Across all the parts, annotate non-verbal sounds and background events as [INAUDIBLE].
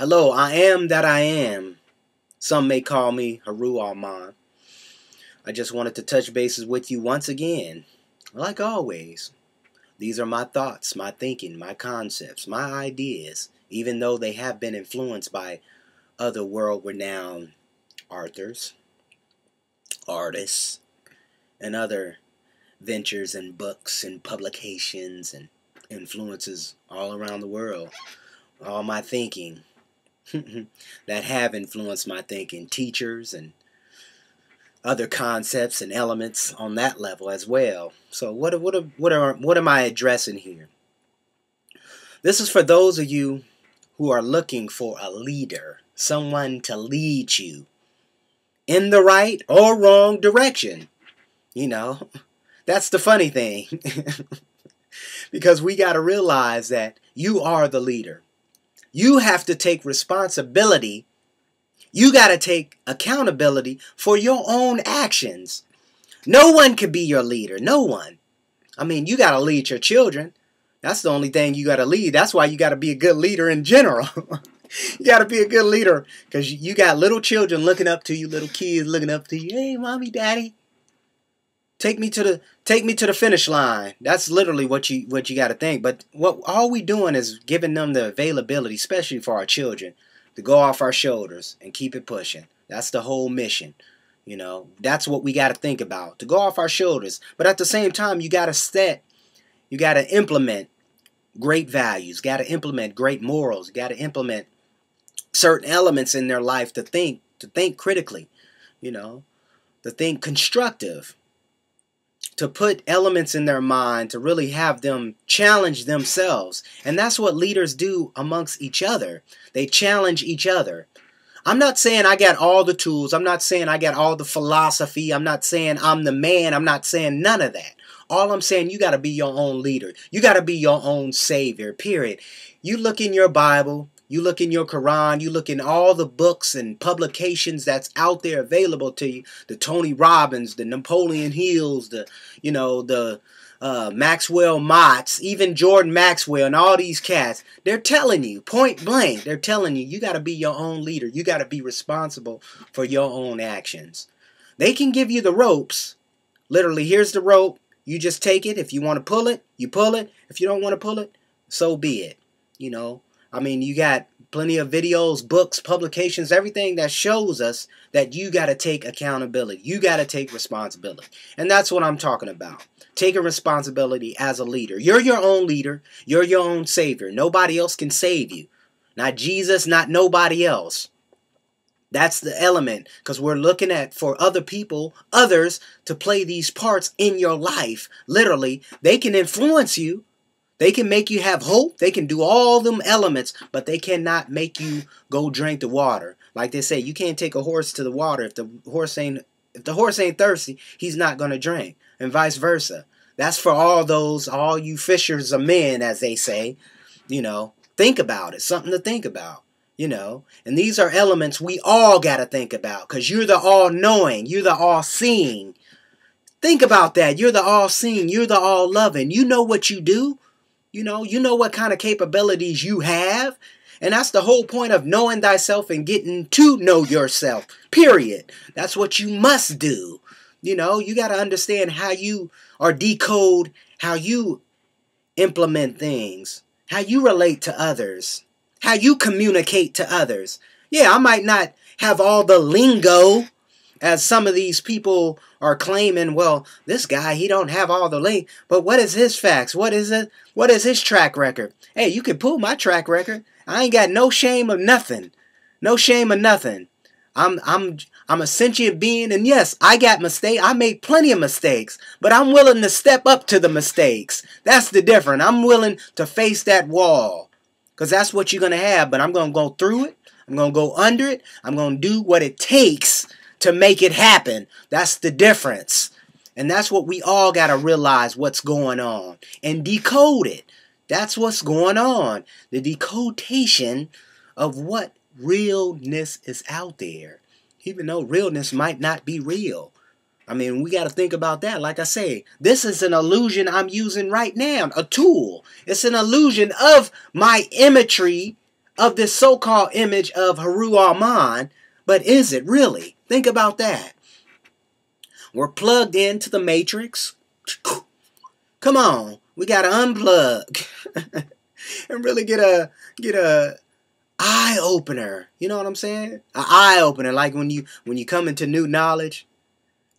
Hello, I am that I am. Some may call me Haru Alman. I just wanted to touch bases with you once again. Like always, these are my thoughts, my thinking, my concepts, my ideas, even though they have been influenced by other world renowned authors, artists, and other ventures and books and publications and influences all around the world. All my thinking [LAUGHS] that have influenced my thinking, teachers and other concepts and elements on that level as well. So what what what are what am I addressing here? This is for those of you who are looking for a leader, someone to lead you in the right or wrong direction. You know, [LAUGHS] that's the funny thing. [LAUGHS] because we got to realize that you are the leader you have to take responsibility. You got to take accountability for your own actions. No one can be your leader. No one. I mean, you got to lead your children. That's the only thing you got to lead. That's why you got to be a good leader in general. [LAUGHS] you got to be a good leader because you got little children looking up to you, little kids looking up to you. Hey, mommy, daddy take me to the take me to the finish line. That's literally what you what you got to think. But what all we doing is giving them the availability, especially for our children, to go off our shoulders and keep it pushing. That's the whole mission. You know, that's what we got to think about to go off our shoulders. But at the same time, you got to set, you got to implement great values, got to implement great morals, got to implement certain elements in their life to think, to think critically, you know, to think constructive to put elements in their mind to really have them challenge themselves. And that's what leaders do amongst each other. They challenge each other. I'm not saying I got all the tools. I'm not saying I got all the philosophy. I'm not saying I'm the man. I'm not saying none of that. All I'm saying, you got to be your own leader. You got to be your own savior, period. You look in your Bible, you look in your Quran, you look in all the books and publications that's out there available to you. The Tony Robbins, the Napoleon Hills, the you know, the uh, Maxwell Motts, even Jordan Maxwell and all these cats, they're telling you point blank, they're telling you you got to be your own leader. You got to be responsible for your own actions. They can give you the ropes. Literally, here's the rope. You just take it. If you want to pull it, you pull it. If you don't want to pull it, so be it. You know, I mean, you got plenty of videos, books, publications, everything that shows us that you got to take accountability. You got to take responsibility. And that's what I'm talking about. Taking responsibility as a leader. You're your own leader, you're your own savior. Nobody else can save you. Not Jesus, not nobody else. That's the element because we're looking at for other people, others to play these parts in your life. Literally, they can influence you, they can make you have hope. They can do all them elements, but they cannot make you go drink the water. Like they say, you can't take a horse to the water if the horse ain't if the horse ain't thirsty, he's not gonna drink, and vice versa. That's for all those all you fishers of men, as they say. You know, think about it. Something to think about. You know, and these are elements we all gotta think about, cause you're the all-knowing, you're the all-seeing. Think about that. You're the all-seeing, you're the all-loving. You know what you do. You know, you know what kind of capabilities you have. And that's the whole point of knowing thyself and getting to know yourself, period. That's what you must do. You know, you got to understand how you or decode how you implement things, how you relate to others, how you communicate to others. Yeah, I might not have all the lingo as some of these people are claiming, well, this guy he don't have all the link, but what is his facts? What is it? What is his track record? Hey, you can pull my track record. I ain't got no shame of nothing. No shame of nothing. I'm I'm I'm a sentient being and yes, I got mistake. I made plenty of mistakes, but I'm willing to step up to the mistakes. That's the difference. I'm willing to face that wall. Cuz that's what you're going to have, but I'm going to go through it. I'm going to go under it. I'm going to do what it takes to make it happen. That's the difference. And that's what we all got to realize what's going on and decode it. That's what's going on. The decodation of what realness is out there, even though realness might not be real. I mean, we got to think about that. Like I say, this is an illusion I'm using right now, a tool. It's an illusion of my imagery of this so called image of Haru Arman, but is it really? Think about that. We're plugged into the matrix. Come on, we gotta unplug [LAUGHS] and really get a get a eye opener. You know what I'm saying? An eye opener, like when you when you come into new knowledge,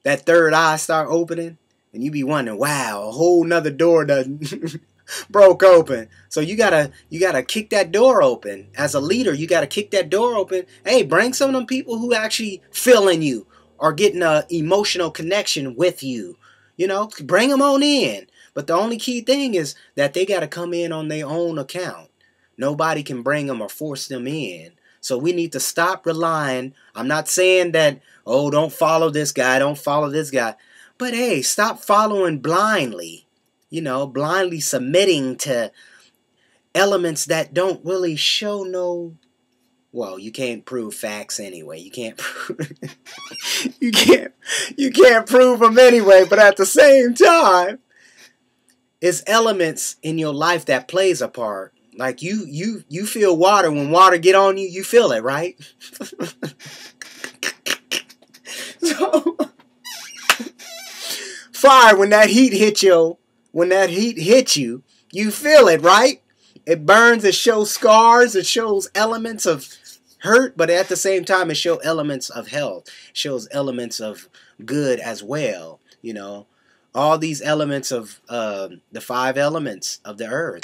that third eye start opening, and you be wondering, wow, a whole nother door doesn't [LAUGHS] [LAUGHS] broke open. So you gotta you gotta kick that door open. As a leader, you gotta kick that door open. Hey, bring some of them people who actually feeling you or getting a emotional connection with you. You know, bring them on in. But the only key thing is that they gotta come in on their own account. Nobody can bring them or force them in. So we need to stop relying. I'm not saying that, oh, don't follow this guy, don't follow this guy. But hey, stop following blindly you know, blindly submitting to elements that don't really show no well, you can't prove facts anyway. You can't [LAUGHS] prove you can't you can't prove them anyway, but at the same time, it's elements in your life that plays a part. Like you you you feel water when water get on you, you feel it, right? [LAUGHS] so [LAUGHS] fire when that heat hit yo when that heat hits you, you feel it, right? It burns, it shows scars, it shows elements of hurt, but at the same time, it shows elements of health, it shows elements of good as well, you know. All these elements of uh, the five elements of the earth,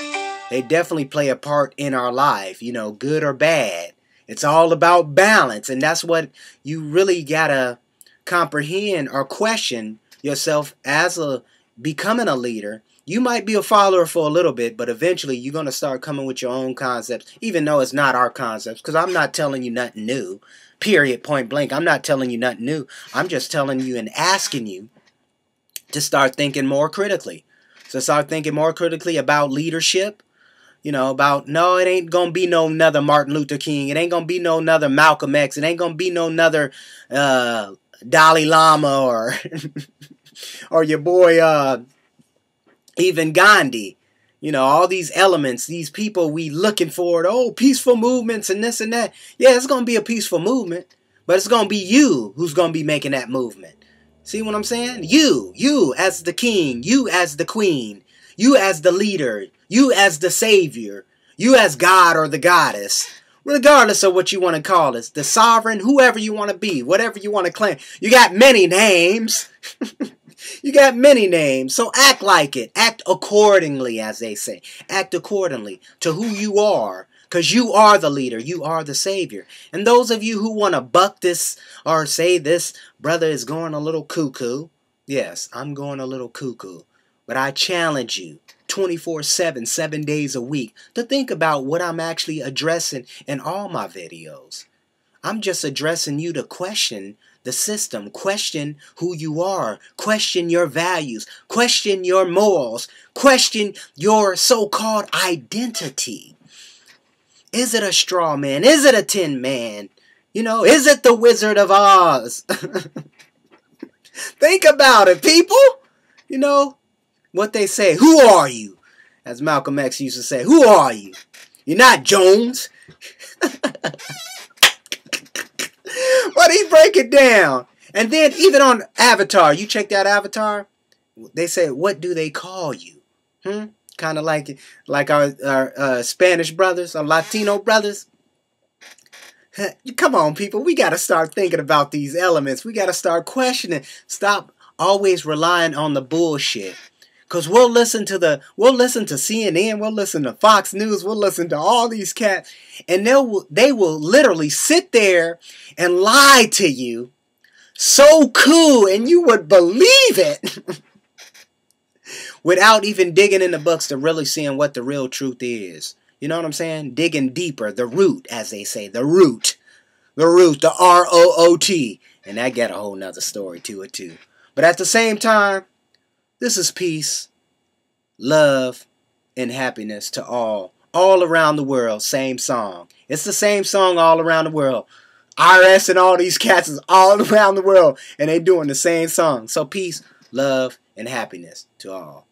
they definitely play a part in our life, you know, good or bad. It's all about balance, and that's what you really gotta comprehend or question yourself as a becoming a leader, you might be a follower for a little bit, but eventually you're going to start coming with your own concepts, even though it's not our concepts, because I'm not telling you nothing new, period, point blank. I'm not telling you nothing new. I'm just telling you and asking you to start thinking more critically. So start thinking more critically about leadership, you know, about no, it ain't gonna be no another Martin Luther King, it ain't gonna be no another Malcolm X, it ain't gonna be no another uh, Dalai Lama or [LAUGHS] or your boy, uh, even Gandhi. You know, all these elements, these people we looking for, oh, peaceful movements and this and that. Yeah, it's going to be a peaceful movement, but it's going to be you who's going to be making that movement. See what I'm saying? You, you as the king, you as the queen, you as the leader, you as the savior, you as God or the goddess regardless of what you want to call us, the sovereign, whoever you want to be, whatever you want to claim. You got many names. [LAUGHS] You got many names, so act like it. Act accordingly, as they say. Act accordingly to who you are, because you are the leader. You are the savior. And those of you who want to buck this or say this brother is going a little cuckoo, yes, I'm going a little cuckoo. But I challenge you 24 7, seven days a week, to think about what I'm actually addressing in all my videos. I'm just addressing you the question the system. Question who you are. Question your values. Question your morals. Question your so called identity. Is it a straw man? Is it a tin man? You know, is it the Wizard of Oz? [LAUGHS] Think about it, people. You know, what they say, who are you? As Malcolm X used to say, who are you? You're not Jones. [LAUGHS] how he break it down. And then even on Avatar, you check that Avatar, they say, what do they call you? Hmm? Kind of like like our, our uh, Spanish brothers, our Latino brothers. Come on, people, we got to start thinking about these elements. We got to start questioning. Stop always relying on the bullshit. Cause we'll listen to the, we'll listen to CNN, we'll listen to Fox News, we'll listen to all these cats, and they'll, they will literally sit there and lie to you. So cool, and you would believe it [LAUGHS] without even digging in the books to really seeing what the real truth is. You know what I'm saying? Digging deeper, the root, as they say, the root, the root, the R O O T, and that got a whole nother story to it too. But at the same time, this is peace, love, and happiness to all, all around the world. Same song. It's the same song all around the world. IRS and all these cats is all [LAUGHS] around the world, and they doing the same song. So peace, love, and happiness to all.